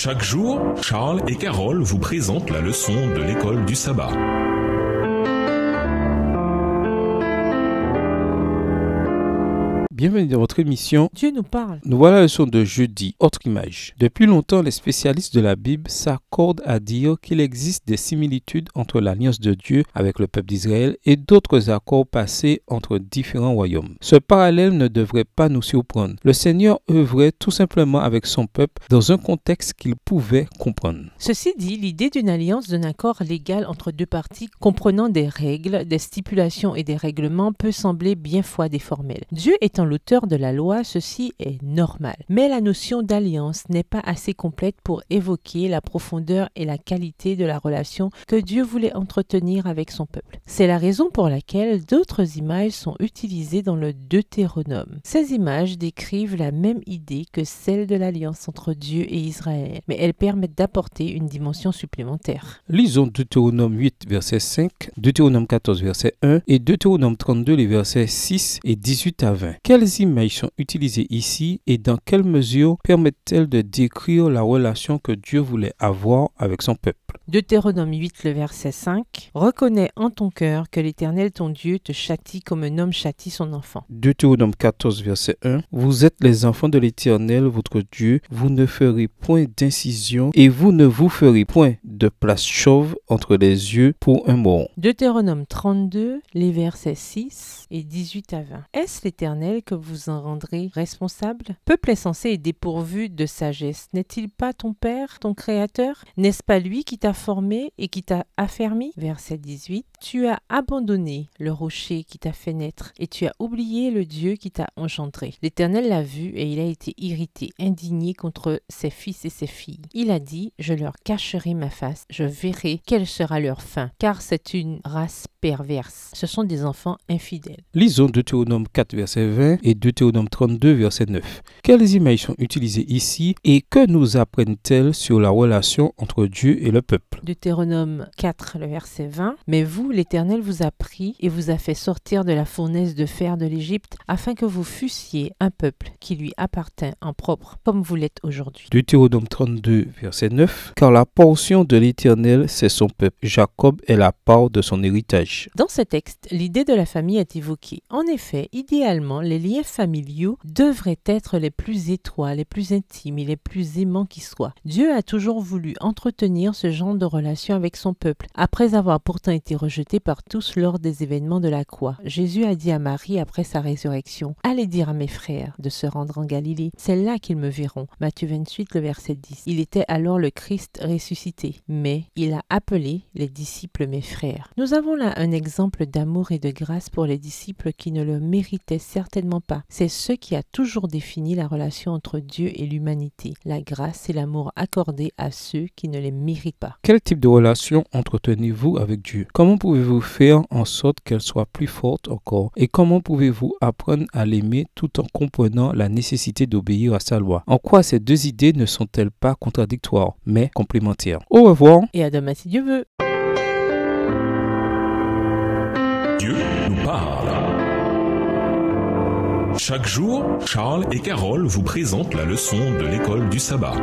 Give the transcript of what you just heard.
Chaque jour, Charles et Carole vous présentent la leçon de l'école du sabbat. bienvenue dans votre émission. Dieu nous parle. Nous voilà le son de jeudi, autre image. Depuis longtemps, les spécialistes de la Bible s'accordent à dire qu'il existe des similitudes entre l'alliance de Dieu avec le peuple d'Israël et d'autres accords passés entre différents royaumes. Ce parallèle ne devrait pas nous surprendre. Le Seigneur œuvrait tout simplement avec son peuple dans un contexte qu'il pouvait comprendre. Ceci dit, l'idée d'une alliance, d'un accord légal entre deux parties comprenant des règles, des stipulations et des règlements peut sembler bien fois déformelle. Dieu étant l'auteur de la loi, ceci est normal. Mais la notion d'alliance n'est pas assez complète pour évoquer la profondeur et la qualité de la relation que Dieu voulait entretenir avec son peuple. C'est la raison pour laquelle d'autres images sont utilisées dans le Deutéronome. Ces images décrivent la même idée que celle de l'alliance entre Dieu et Israël, mais elles permettent d'apporter une dimension supplémentaire. Lisons Deutéronome 8, verset 5, Deutéronome 14, verset 1 et Deutéronome 32, les versets 6 et 18 à 20. Quelles images sont utilisées ici et dans quelle mesure permettent-elles de décrire la relation que Dieu voulait avoir avec son peuple Deutéronome 8, le verset 5. Reconnais en ton cœur que l'Éternel ton Dieu te châtie comme un homme châtie son enfant. Deutéronome 14, verset 1. Vous êtes les enfants de l'Éternel, votre Dieu. Vous ne ferez point d'incision et vous ne vous ferez point de place chauve entre les yeux pour un moment. Deutéronome 32, les versets 6 et 18 à 20. Est-ce l'Éternel que vous en rendrez responsable Peuple insensé et dépourvu de sagesse, n'est-il pas ton Père, ton Créateur N'est-ce pas lui qui t'a formé et qui t'a affermi. Verset 18. Tu as abandonné le rocher qui t'a fait naître et tu as oublié le Dieu qui t'a engendré. L'Éternel l'a vu et il a été irrité, indigné contre ses fils et ses filles. Il a dit, je leur cacherai ma face, je verrai quelle sera leur fin, car c'est une race perverse. Ce sont des enfants infidèles. Lisons Deutéronome 4, verset 20 et Deutéronome 32, verset 9. Quelles images sont utilisées ici et que nous apprennent-elles sur la relation entre Dieu et le peuple. Deutéronome 4, le verset 20. Mais vous, l'Éternel vous a pris et vous a fait sortir de la fournaise de fer de l'Égypte afin que vous fussiez un peuple qui lui appartient en propre, comme vous l'êtes aujourd'hui. Deutéronome 32, verset 9. Car la portion de l'Éternel, c'est son peuple. Jacob est la part de son héritage. Dans ce texte, l'idée de la famille est évoquée. En effet, idéalement, les liens familiaux devraient être les plus étroits, les plus intimes et les plus aimants qui soient. Dieu a toujours voulu entretenir ce de relation avec son peuple, après avoir pourtant été rejeté par tous lors des événements de la croix. Jésus a dit à Marie après sa résurrection Allez dire à mes frères de se rendre en Galilée, c'est là qu'ils me verront. Matthieu 28, le verset 10. Il était alors le Christ ressuscité, mais il a appelé les disciples mes frères. Nous avons là un exemple d'amour et de grâce pour les disciples qui ne le méritaient certainement pas. C'est ce qui a toujours défini la relation entre Dieu et l'humanité, la grâce et l'amour accordés à ceux qui ne les méritent pas. Quel type de relation entretenez-vous avec Dieu Comment pouvez-vous faire en sorte qu'elle soit plus forte encore Et comment pouvez-vous apprendre à l'aimer tout en comprenant la nécessité d'obéir à sa loi En quoi ces deux idées ne sont-elles pas contradictoires, mais complémentaires Au revoir et à demain si Dieu veut. Dieu nous parle. Chaque jour, Charles et Carole vous présentent la leçon de l'école du sabbat.